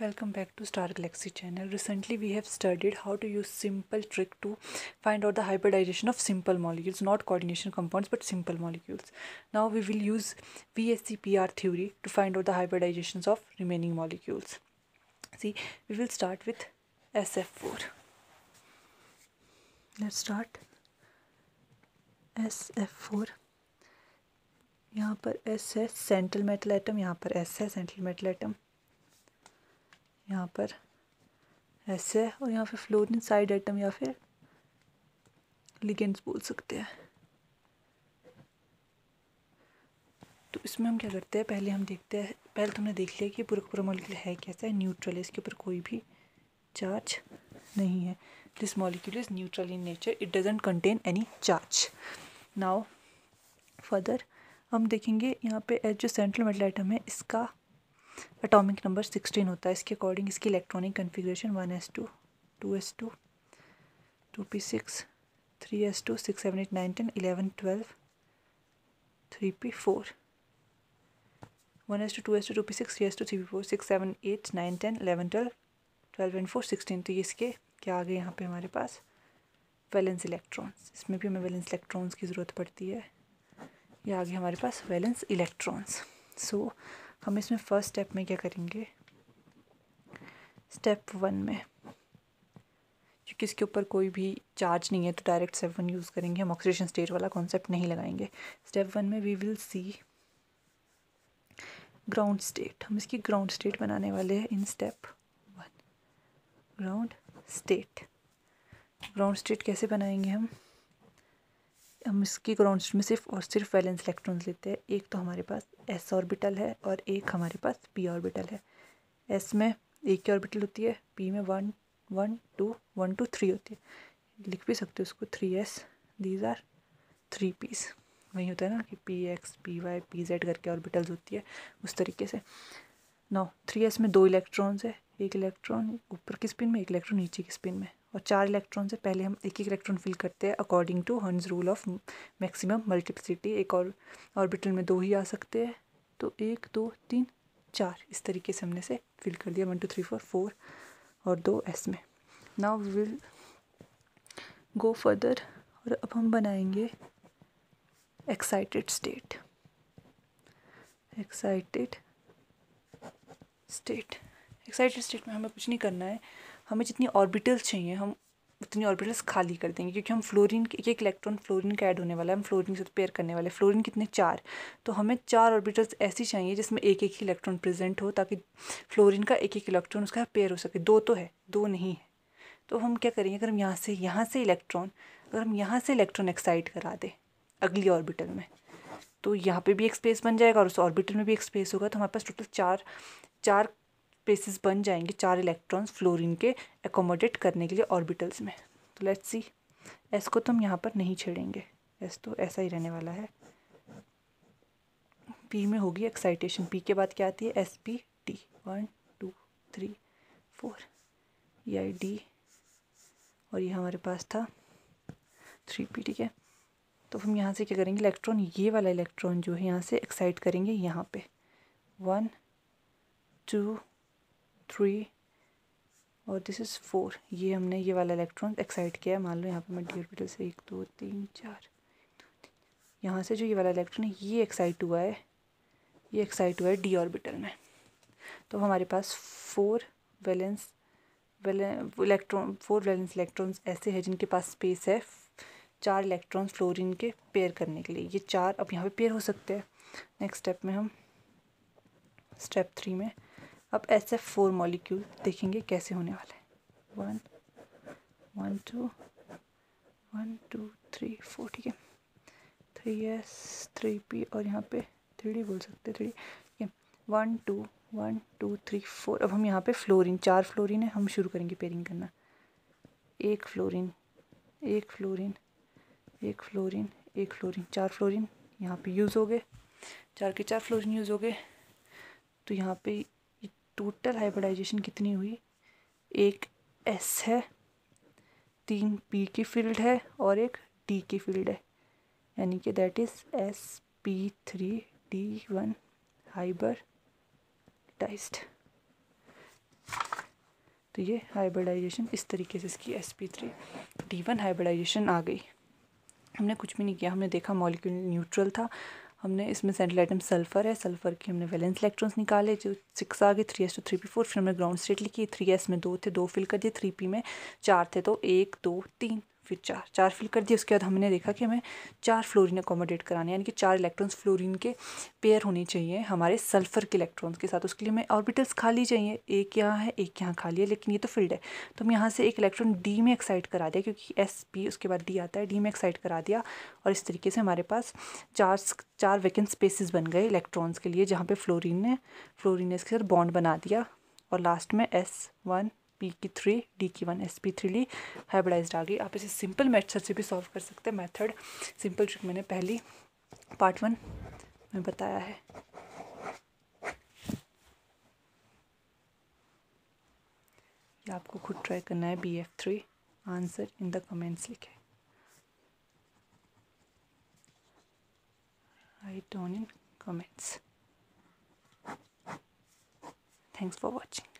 welcome back to star galaxy channel recently we have studied how to use simple trick to find out the hybridization of simple molecules not coordination compounds but simple molecules now we will use vscpr theory to find out the hybridizations of remaining molecules see we will start with sf4 let's start sf4 यहाँ पर S है central metal atom यहाँ पर S है central metal atom यहाँ पर ऐसे है और यहाँ पे फ्लोरिन साइड आइटम या फिर लिगेंट्स बोल सकते हैं तो इसमें हम क्या करते हैं पहले हम देखते हैं पहले तुमने देख लिया कि पूरा पूरा मॉलिक्यूल है कैसा है न्यूट्रल है इसके ऊपर कोई भी चार्ज नहीं है this molecule is neutral in nature it doesn't contain any charge now further हम देखेंगे यहाँ पे जो सेंट्रल मेटल आइटम है इसका एटॉमिक नंबर सिक्सटीन होता है इसके अकॉर्डिंग इसकी electronic configuration one S two two S two two P six three S two six seven eight nine ten eleven twelve three P four one S two two S two two P six three S two three P four six seven eight nine ten eleven twelve twelve and four sixteen तो ये इसके क्या आ गए यहाँ पे हमारे पास valence electrons इसमें भी हमें वैलेंस इलेक्ट्रॉन्स की ज़रूरत पड़ती है ये आ गए हमारे पास वैलेंस इलेक्ट्रॉन्स सो हम इसमें फर्स्ट स्टेप में क्या करेंगे स्टेप वन में क्योंकि इसके ऊपर कोई भी चार्ज नहीं है तो डायरेक्ट स्टेप वन यूज़ करेंगे हम ऑक्सीजन स्टेट वाला कॉन्सेप्ट नहीं लगाएंगे स्टेप वन में we will see ground state हम इसकी ग्राउंड स्टेट बनाने वाले हैं in step one ground state ground state कैसे बनाएंगे हम हम इसकी ग्राउंड में सिर्फ और सिर्फ वैलेंस इलेक्ट्रॉन्स लेते हैं एक तो हमारे पास एस ऑर्बिटल है और एक हमारे पास पी ऑर्बिटल है एस में एक ही ऑर्बिटल होती है पी में one one two one two three होती है लिख भी सकते हो उसको three S these are three P's वही होता है ना कि P X P Y P Z करके ऑर्बिटल्स होती है उस तरीके से नौ थ्री एस में दो इलेक्ट्रॉन्स है एक इलेक्ट्रॉन ऊपर की स्पिन में एक इलेक्ट्रॉन नीचे की स्पिन में और चार इलेक्ट्रॉन से पहले हम एक एक इलेक्ट्रॉन फिल करते हैं अकॉर्डिंग टू हर्न्स रूल ऑफ मैक्सिमम मल्टीप्लिसिटी एक और ऑर्बिटल में दो ही आ सकते हैं तो एक दो तीन चार इस तरीके से हमने से फिल कर दिया one two three four four और दो एस में नाउ विल गो फर्दर और अब हम बनाएंगे excited state excited state excited state में हमें कुछ नहीं करना है हमें जितनी ऑर्बिटल्स चाहिए हम उतनी ऑर्बिटल्स खाली कर देंगे क्योंकि हम फ्लोरीन एक एक इलेक्ट्रॉन फ्लोरीन का ऐड होने वाला है हम फ्लोरीन से पेयर करने वाले फ्लोरीन कितने चार तो हमें चार ऑर्बिटल्स ऐसी चाहिए जिसमें एक एक ही इलेक्ट्रॉन प्रेजेंट हो ताकि फ्लोरीन का एक एक इलेक्ट्रॉन उसका पेयर हो सके दो तो है दो नहीं है तो हम क्या करेंगे अगर हम यहाँ से यहाँ से इलेक्ट्रॉन अगर हम यहाँ से इलेक्ट्रॉन एक्साइट करा दें अगली ऑर्बिटल में तो यहाँ पे भी एक स्पेस बन जाएगा और उस ऑर्बिटल में भी एक स्पेस होगा तो हमारे पास टोटल चार चार स्पेसेस बन जाएंगे चार इलेक्ट्रॉन्स फ्लोरीन के एकोमोडेट करने के लिए ऑर्बिटल्स में तो लेट्स सी एस को तो हम यहाँ पर नहीं छेड़ेंगे एस तो ऐसा ही रहने वाला है पी में होगी एक्साइटेशन पी के बाद क्या आती है S P T one two three four E I D और ये हमारे पास था थ्री पी ठीक है तो हम यहाँ से क्या करेंगे इलेक्ट्रॉन ये वाला इलेक्ट्रॉन जो है यहाँ से एक्साइट करेंगे यहाँ पे वन टू थ्री और दिस इज़ फोर ये हमने ये वाला इलेक्ट्रॉन एक्साइट किया है मान लो यहाँ पे मैं डी से एक दो तीन चार यहाँ से जो ये वाला इलेक्ट्रॉन है ये एक्साइट हुआ है ये एक्साइट हुआ है डी ऑर्बिटल में तो हमारे पास four valence electron four valence electrons ऐसे हैं जिनके पास स्पेस है चार इलेक्ट्रॉन फ्लोरिन के पेयर करने के लिए ये चार अब यहाँ पे पेयर हो सकते हैं नेक्स्ट स्टेप में हम स्टेप थ्री में अब एस एफ फोर मॉलिक्यूल देखेंगे कैसे होने वाला है one one two one two three four ठीक है थ्री एस थ्री पी और यहाँ पे थ्री डी बोल सकते थ्री ठीक है one two one two three four अब हम यहाँ पे फ्लोरीन चार फ्लोरीन है हम शुरू करेंगे पेयरिंग करना एक फ्लोरीन एक फ्लोरीन एक फ्लोरीन एक फ्लोरीन चार फ्लोरीन यहाँ पे यूज़ हो गए चार के चार फ्लोरीन यूज़ हो गए तो यहाँ पे टोटल हाइब्रिडाइजेशन कितनी हुई एक एस है तीन पी की फील्ड है और एक डी की फील्ड है यानी कि that is S P three D one hybridised तो ये हाइब्रिडाइजेशन इस तरीके से इसकी S P three D one hybridisation आ गई हमने कुछ भी नहीं किया हमने देखा मॉलिक्यूल न्यूट्रल था हमने इसमें सेंट्रल आइटम सल्फर है सल्फर के हमने वैलेंस इलेक्ट्रॉन्स निकाले जो सिक्स आ गए three S two three P four फिर हमने ग्राउंड स्टेट लिखी थ्री एस में दो थे दो फिल कर दिए थ्री पी में चार थे तो एक दो तीन फिर चार चार फिल कर दिया उसके बाद हमने देखा कि हमें चार फ्लोरीन अकोमोडेट कराने यानी कि चार इलेक्ट्रॉन्स फ्लोरीन के पेयर होने चाहिए हमारे सल्फर के इलेक्ट्रॉन्स के साथ उसके लिए हमें ऑर्बिटल्स खाली चाहिए एक यहाँ है एक यहाँ खाली है लेकिन ये तो फिल्ड है तो हम यहाँ से एक इलेक्ट्रॉन डी में एक्साइट करा दिया क्योंकि एस पी उसके बाद डी आता है डी में एक्साइट करा दिया और इस तरीके से हमारे पास चार चार वैकेंट स्पेसिस बन गए इलेक्ट्रॉन्स के लिए जहाँ पर फ्लोरिन ने फ्लोरिन ने इसके साथ बॉन्ड बना दिया और लास्ट में एस वन पी की थ्री डी की वन एस पी थ्री ली हाइब्रिडाइज्ड आ गई आप इसे सिंपल मेथड से भी सॉल्व कर सकते हैं मेथड सिंपल ट्रिक मैंने पहली पार्ट वन में बताया है या आपको खुद ट्राई करना है B F three answer in the comments लिखे right on in comments thanks for watching